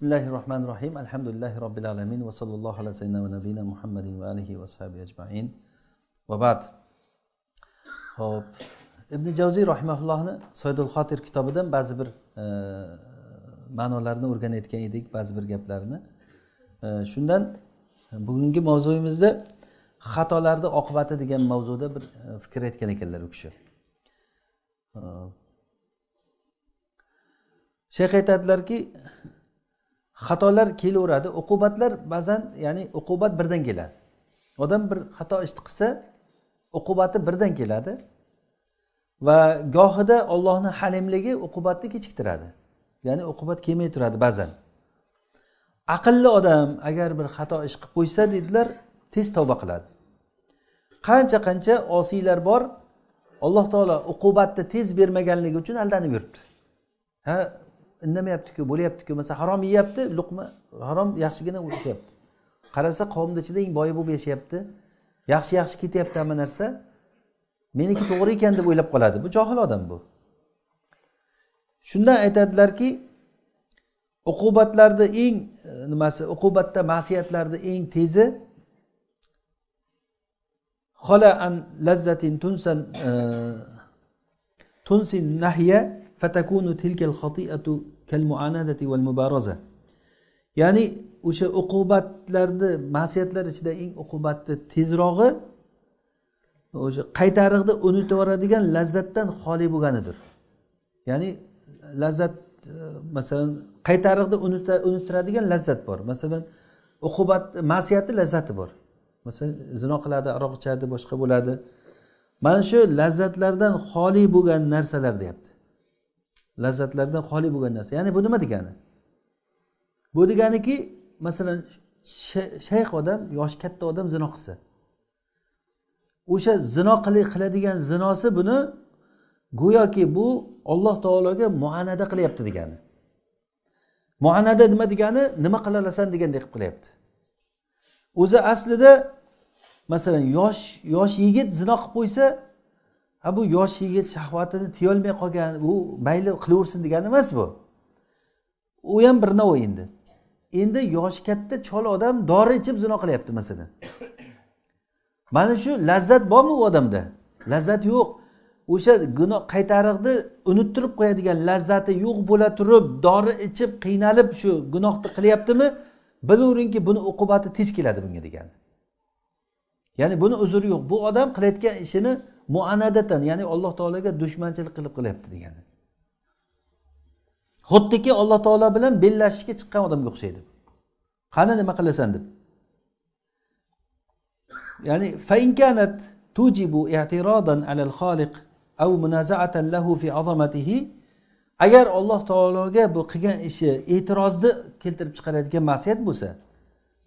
بسم الله الرحمن الرحيم الحمد لله رب العالمين وصلى الله على سيدنا ونبينا محمد وآله وصحبه أجمعين وبعد hop ibn javziy rahimaullohni soydul xotir kitobidan ba'zi bir e, ma'nolarni o'rganayotgan edik ba'zi bir gaplarni e, shundan bugungi mavzuyimizda xatolarni oqibati degan mavzuda bir e, fikr aytgan ekanlar u kishi shayx aytadilarki xatolar kelaveradi uqubatlar ba'zan ya'ni uqubat birdan keladi odam bir xato ishni qilsa uqubati birdan keladi va gohida ollohni halimligi uqubatni kechiktiradi ya'ni uqubat kelmay turadi ba'zan aqlli odam agar bir xato ish qilib qo'ysa deydilar tez tavba qiladi qancha qancha osiylar bor alloh taolo uqubatni tez bermaganligi uchun aldanib yuribdi ha indamayaptiku bo'lyaptiku masalan harom yeyapti luqma harom yaxshigina o'tyapti qarasa qavmni ichida eng boyi bo'lib yashayapti yaxshi yaxshi ketyapti hamma narsa meniki to'g'ri ekan deb o'ylab qoladi bu johil odam bu shundan aytadilarki uqubatlarni eng e, nimasi uqubatda ma'siyatlarni eng tezi xola an lazzatin tunsan e, tunsin nahya fatakunu kal muanadati mubaraza ya'ni o'sha uqubatlarni ma'siyatlar ichida eng uqubatni tezrog'i o'sha qaytariqni unutib yuboradigan lazzatdan xoli bo'lganidir ya'ni lazzat e, masalan qaytariqni unuttiradigan lazzat bor masalan uqubat ma'siyati lazzati bor masalan zino qiladi aroq ichadi boshqa bo'ladi mana shu lazzatlardan xoli bo'lgan narsalar deyapti lazzatlardan xoli bo'lgan narsa ya'ni bu nima degani bu deganiki masalan shayx odam yoshi katta odam zino qilsa o'sha zino qiladigan zinosi buni go'yoki bu olloh taologa muanada qilyapti degani muanada nima degani nima qila olasan degandek qilib qilyapti o'zi aslida masalan yosh yosh yigit zino qilib qo'ysa a bu yosh yigit shahvatini tiyolmay qolgan u mayli qilaversin degani emas bu u ham bir nov endi endi yoshi katta chol odam dori ichib zino qilyapti masalan mana shu lazzat bormi u odamda lazzat yo'q o'sha gunoh qaytariqni unuttirib qo'yadigan lazzati yo'q bo'la turib dori ichib qiynalib shu gunohni qilyaptimi bilaveringki buni uqubati tez keladi bunga degani ya'ni buni uzri yo'q bu odam qilayotgan ishini muanadatan ya'ni alloh taologa dushmanchilik qilib qilyapti degani xuddiki alloh taolo bilan bellashishga chiqqan odamga o'xshaydi qani nima qilasan deb ya'ni fainkanat tujibu i'tirodan alal xoliq au munazaatan lahu fi azamatihi agar alloh taologa bu qilgan ishi e'tirozni keltirib chiqaradigan masiyat bo'lsa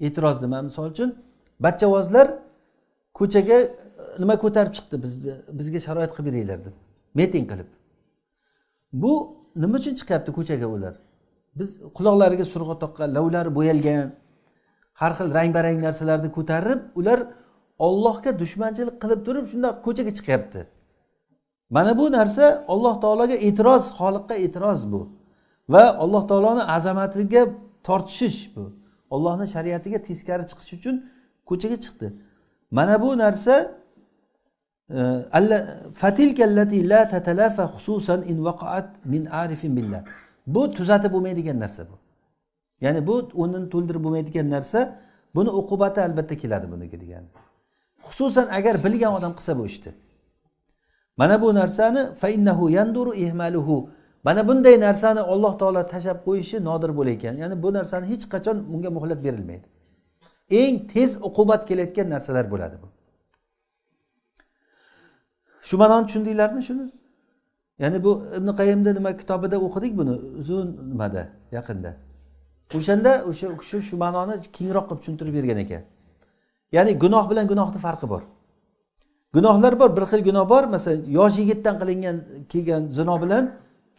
e'tiroz nima misol uchun bachchavozlar ko'chaga nima ko'tarib chiqdi bizni bizga sharoit qilib beringlar deb miting qilib bu nima uchun chiqyapti ko'chaga ular biz quloqlariga surg'a toqqan lavlari bo'yalgan har xil rang barang narsalarni ko'tarib ular ollohga dushmanchilik qilib turib shundoq ko'chaga chiqyapti mana bu narsa alloh taologa e'tiroz xoliqqa e'tiroz bu va alloh taoloni azamatiga tortishish bu ollohni shariatiga teskari chiqish uchun ko'chaga chiqdi mana bu narsa la tatalafa in min arifin billah bu tuzatib bo'lmaydigan narsa bu ya'ni bu o'rnini to'ldirib bo'lmaydigan narsa buni uqubati albatta keladi buniki degani xususan agar bilgan odam qilsa bu ishni mana bu narsani fainnahu yanduru ihmaluhu mana bunday narsani alloh taolo tashlab qo'yishi nodir bo'larkan ya'ni bu narsani hech qachon bunga muhlat berilmaydi eng tez uqubat kelayotgan narsalar bo'ladi bu shu ma'noni tushundinglarmi shuni ya'ni bu ibn qayimni nima kitobida o'qidik buni uzun nimada yaqinda o'shanda o'sha kishi shu ma'noni kengroq qilib tushuntirib bergan ekan ya'ni gunoh bilan gunohni farqi bor gunohlar bor bir xil gunoh bor masalan yosh yigitdan qilingan kelgan zino bilan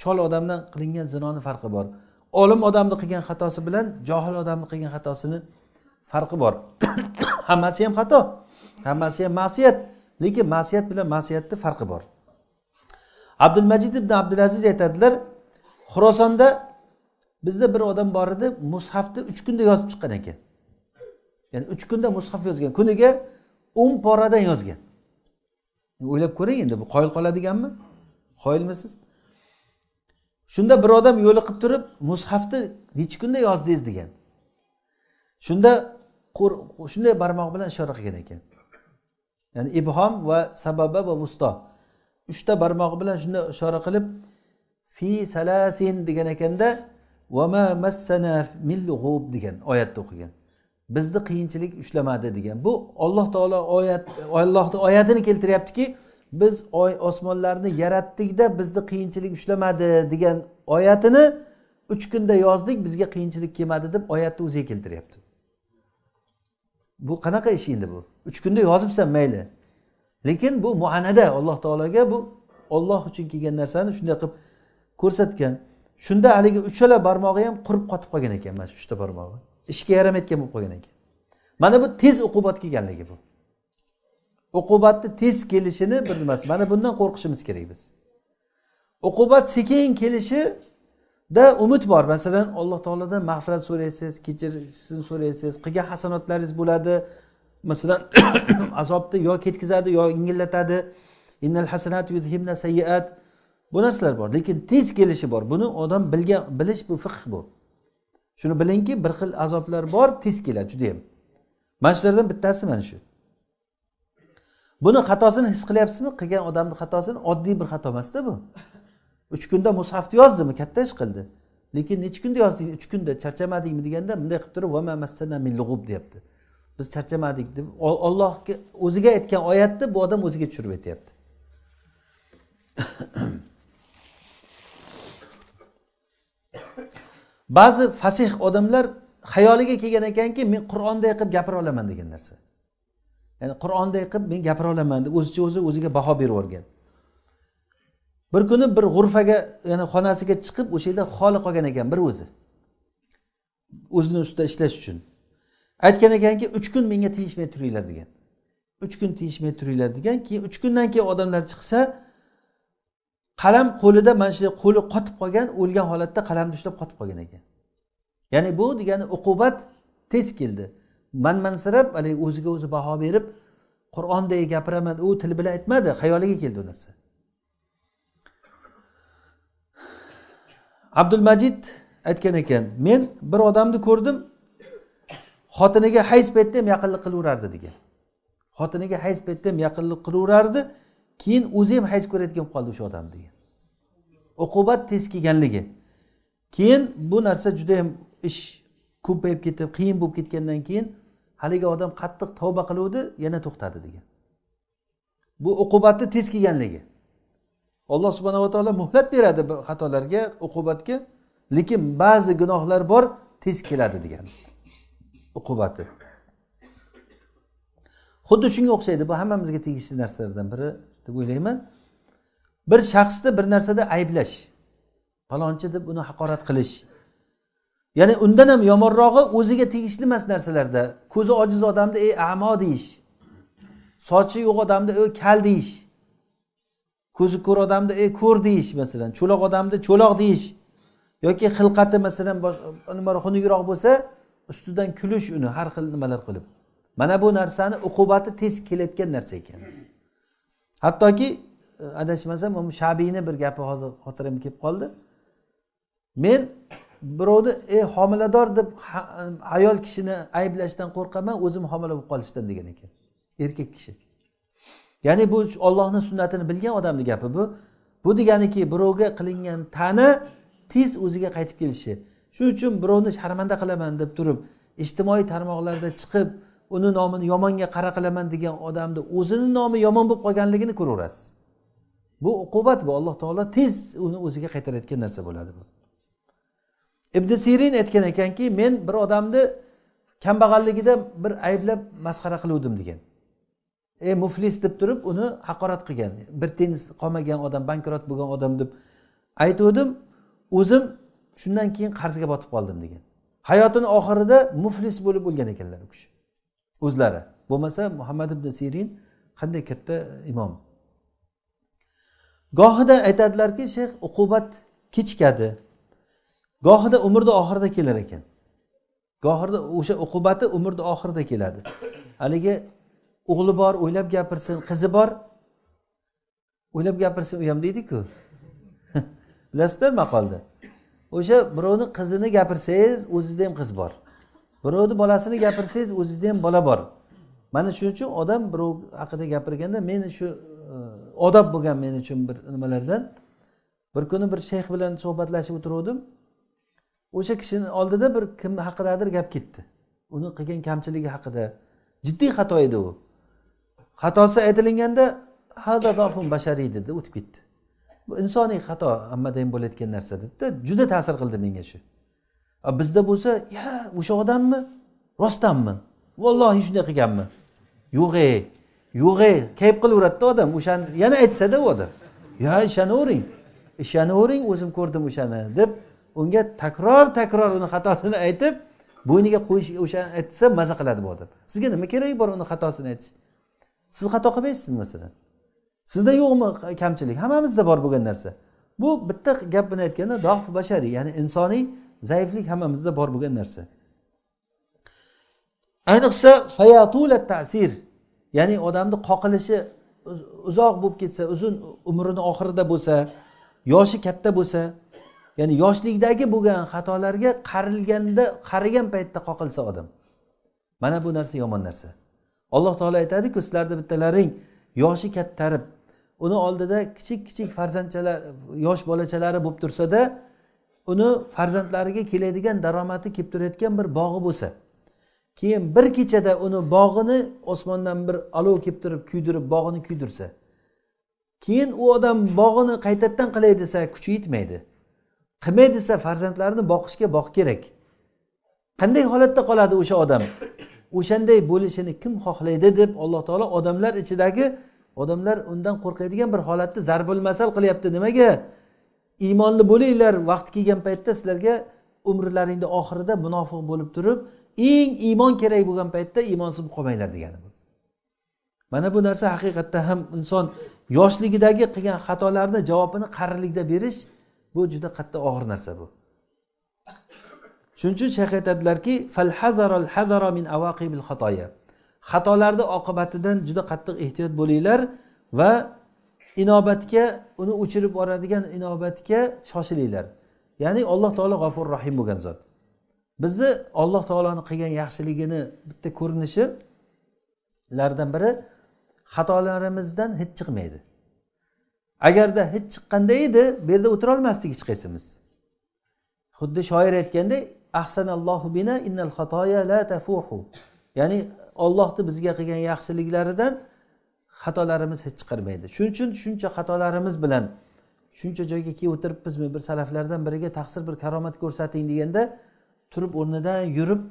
chol odamdan qilingan zinoni farqi bor olim odamni qilgan xatosi bilan johil odamni qilgan xatosini farqi bor hammasi ham xato hammasi ham ma'siyat lekin masiyat bilan masiyatni farqi bor abdul majid ibn abdulaziz aytadilar xurosonda bizda bir odam bor edi mushafni uch kunda yozib chiqqan ekan ya'ni uch kunda mushaf yozgan kuniga o'n poradan yozgan o'ylab ko'ring endi bu qoyil qoladiganmi qoyilmisiz shunda bir odam yo'liqib turib mushafni nechi kunda yozdingiz degan shunda shunday barmoq bilan ishora qilgan ekan ya'ni ibhom va sababa va musto uchta barmog'i bilan shunday ishora qilib fi salasin degan ekanda vama massana min lug'ub degan oyatni o'qigan bizni qiyinchilik ushlamadi degan bu olloh taolo oyat ollohni oyatini keltiryaptiki biz oy osmonlarni yaratdikda bizni qiyinchilik ushlamadi degan oyatini uch kunda yozdik bizga qiyinchilik kelmadi deb oyatni o'ziga keltiryapti bu qanaqa ish endi bu uch kunda yozibsan mayli lekin bu muanada alloh taologa bu olloh uchun kelgan narsani shunday qilib ko'rsatgan shunda haligi uchala barmog'i ham qurib qotib qolgan ekan mana shu uchta barmog'i ishga yaramayotgan bo'lib qolgan ekan mana bu tez uqubat kelganligi bu uqubatni tez kelishini bir nimasi mana bundan qo'rqishimiz kerak biz uqubat sekin kelishi da umid bor masalan alloh taolodan mag'firat so'raysiz kechirishni so'raysiz qilgan hasanotlaringiz bo'ladi masalan azobni yo ketkazadi yo yengillatadi innal hasanat yudhibna sayyiat bu narsalar bor lekin tez kelishi bor buni odam bilgan bilish bu fiqh bu shuni bilingki bir xil azoblar bor tez keladi judayam mana shulardan bittasi mana shu buni xatosini his qilyapsizmi qilgan odamni xatosini oddiy bir xato emasda bu uch kunda mushafni yozdimi katta ish qildi lekin nechi kunda yozding uch kunda charchamadingmi deganda bunday qilib turib vama min lug'ub deyapti biz charchamadik deb ollohga o'ziga aytgan oyatni bu odam o'ziga tushirib aytyapti ba'zi fasih odamlar xayoliga kelgan ekanki men qur'onday qilib gapira olaman degan narsa ya'ni qur'onday qilib men gapira olaman deb o'zicha o'zi o'ziga baho berib yuborgan bir kuni bir g'urfaga ya'ni xonasiga chiqib o'sha yerda xoli qolgan ekan bir o'zi o'zini ustida ishlash uchun aytgan ekanki uch kun menga tegishmay turinglar degan uch kun tegishmay turinglar degan keyin uch kundan keyin odamlar chiqsa qalam qo'lida mana shu qo'li qotib qolgan o'lgan holatda qalamni ushlab qotib qolgan ekan ya'ni bu degani uqubat tez keldi manmansirab haligi o'ziga o'zi baho berib qur'onday gapiraman u til bilan aytmadi xayoliga keldi u narsa abdul majid aytgan ekan men bir odamni ko'rdim xotiniga hayz paytda ham yaqinlik qilaverardi degan xotiniga hayz paytda ham yaqinlik qilaverardi keyin o'zi ham hayz ko'rayotgan bo'lib qoldi o'sha odam degan uqubat tez kelganligi keyin bu narsa juda yam ish ko'payib ketib qiyin bo'lib ketgandan keyin haligi odam qattiq tavba qiluvdi yana to'xtadi degan bu uqubatni tez kelganligi olloh subhanava taolo muhlat beradi xatolarga uqubatga lekin ba'zi gunohlar bor tez keladi degan uqubati xuddi shunga o'xshaydi bu hammamizga tegishli narsalardan biri deb o'ylayman bir shaxsni bir narsada ayblash falonchi deb uni haqorat qilish ya'ni undan ham yomonrog'i o'ziga tegishli emas narsalarda ko'zi ojiz odamni ey amo deyish sochi yo'q odamni ey kal deyish ko'zi ko'r odamni ey ko'r deyish masalan cho'loq odamni cho'loq deyish yoki xilqati masalan nima xunukroq bo'lsa ustidan kulish uni har xil nimalar qilib mana bu narsani uqubati tez kelayotgan narsa ekan hattoki e, adashmasam shabiyni bir gapi hozir xotiramga kelib qoldi men birovni ey homilador deb e, ayol kishini ayblashdan qo'rqaman o'zim homila bo'lib qolishdan degan ekan erkak kishi ya'ni bu ollohni sunnatini bilgan odamni gapi bu bu deganiki birovga qilingan ta'na tez o'ziga qaytib kelishi shuning uchun birovni sharmanda qilaman deb turib ijtimoiy tarmoqlarda chiqib uni nomini yomonga qara qilaman degan odamni o'zini nomi yomon bo'lib qolganligini ko'raverasiz bu uqubat bu alloh taolo tez uni o'ziga qaytarayotgan narsa bo'ladi bu ibn sirin aytgan ekanki men bir odamni kambag'alligida bir ayblab masxara qiluvdim degan e muflis deb turib uni haqorat qilgan bir tiyin qolmagan odam bankrot bo'lgan odam deb aytuvdim o'zim shundan keyin qarzga botib qoldim degan hayotini oxirida muflis bo'lib o'lgan ekanlar u kishi o'zlari bo'lmasa muhammad ibn sirin qanday katta imom gohida aytadilarki shayx uqubat kechikadi gohida umrni oxirida kelar ekan gohida o'sha uqubati umrni oxirida keladi haligi o'g'li bor o'ylab gapirsin qizi bor o'ylab gapirsin u ham deydiku bilasizlar maqolni o'sha birovni qizini gapirsangiz o'zizda ham qiz bor birovni bolasini gapirsangiz o'zizda ham bola bor mana shuning uchun odam birov haqida gapirganda meni shu e, odob bo'lgan men uchun bir nimalardan bir kuni bir shayx bilan suhbatlashib o'tiruvdim o'sha kishini oldida bir kim haqidadir gap ketdi uni qilgan kamchiligi haqida jiddiy xato edi u xatosi aytilinganda hada dofun bashariy dedi o'tib ketdi bu insoniy xato hammada ham bo'layotgan narsa dedida juda ta'sir qildi menga shu bizda bo'lsa ya o'sha odammi rostdanmi vallohi shunday qilganmi yo'q e yo'q e kayf qilaveradida odam o'shani yana aytsada u odam yo ishonavering ishonavering o'zim ko'rdim o'shani deb unga takror takror uni xatosini aytib bo'yniga qo'yish o'shani aytsa maza qiladi bu odam sizga nima keragi bor uni xatosini aytish siz xato qilmaysizmi masalan sizda yo'qmi kamchilik hammamizda bor bo'lgan narsa bu bitta gap bilan aytganda dof bashariy ya'ni insoniy zaiflik hammamizda bor bo'lgan narsa ayniqsa fayatula ta'sir ya'ni odamni qoqilishi uzoq bo'lib ketsa uzun umrini oxirida bo'lsa yoshi katta bo'lsa ya'ni yoshlikdagi bo'lgan xatolarga qarilganda qarigan paytda qoqilsa odam mana bu narsa yomon narsa alloh taolo aytadiku sizlarni bittalaring yoshi kattarib uni oldida kichik kichik farzandchalar yosh bolachalari bo'lib tursada uni farzandlariga keladigan daromadi kelib turayotgan bir bog'i bo'lsa keyin bir kechada uni bog'ini osmondan bir olov kelib turib kuydirib bog'ini kuydirsa keyin u odam bog'ini qaytadan qilay desa kuchi yetmaydi qilmay desa farzandlarini boqishga boq kerak qanday holatda qoladi o'sha odam o'shanday bo'lishini kim xohlaydi deb alloh taolo odamlar ichidagi odamlar undan qo'rqadigan bir holatni zarbul masal qilyapti nimaga iymonli bo'linglar vaqti kelgan paytda sizlarga umrlaringni oxirida munofiq bo'lib turib eng iymon kerak bo'lgan paytda iymonsiz bo'lib qolmanglar degani mana bu narsa haqiqatda ham inson yoshligidagi qilgan xatolarni javobini qarilikda berish bu juda qattiq og'ir narsa bu shuning uchun shayx aytadilarki xatolarni oqibatidan juda qattiq ehtiyot bo'linglar va inobatga uni o'chirib boradigan inobatga shoshilinglar ya'ni alloh taolo g'ofur rohim bo'lgan zot bizni alloh taoloni qilgan yaxshiligini bitta ko'rinishilardan biri xatolarimizdan hech chiqmaydi agarda hech chiqqanda edi bu yerda o'tirolmasdik hech qaysimiz xuddi shoir aytganday ahsanallohu bina innal xatoya la tafuhu ya'ni ollohni bizga qilgan yaxshiliklaridan xatolarimiz hech chiqarmaydi shuning uchun shuncha xatolarimiz bilan shuncha joyga kelib o'tiribmizmi bir salaflardan biriga taqsir bir karomat ko'rsating deganda turib o'rnidan yurib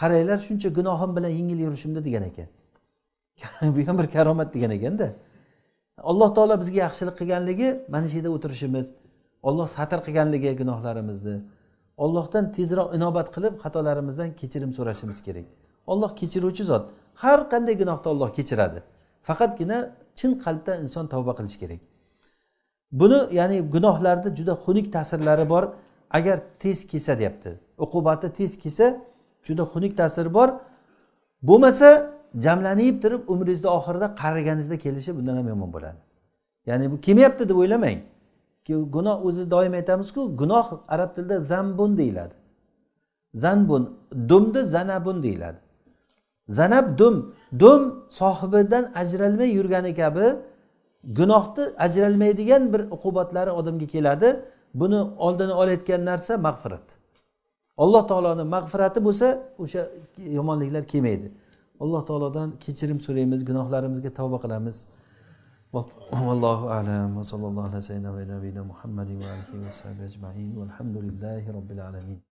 qaranglar shuncha gunohim bilan yengil yurishimda degan ekan bu ham bir karomat degan ekanda alloh taolo bizga yaxshilik qilganligi mana shu yerda o'tirishimiz olloh satr qilganligi gunohlarimizni ollohdan tezroq inobat qilib xatolarimizdan kechirim so'rashimiz kerak olloh kechiruvchi zot har qanday gunohni olloh kechiradi faqatgina chin qalbdan inson tavba qilish kerak buni ya'ni gunohlarni juda xunuk ta'sirlari bor agar tez kelsa deyapti uqubati tez kelsa juda xunuk ta'siri bor bo'lmasa jamlanib turib umringizni oxirida qariganingizda kelishi bundan ham yomon bo'ladi ya'ni bu kelmayapti deb o'ylamang gunoh o'zi doim aytamizku gunoh arab tilida zambun deyiladi zanbun dumni zanabun deyiladi zanab dum dum sohibidan ajralmay yurgani kabi gunohni ajralmaydigan bir uqubatlari odamga keladi buni oldini olayotgan narsa mag'firat alloh taoloni mag'firati bo'lsa o'sha yomonliklar kelmaydi alloh taolodan kechirim so'raymiz gunohlarimizga tavba qilamiz والله أعلم وصلى الله على سيدنا ونبينا محمد وآله وصحبه أجمعين والحمد لله رب العالمين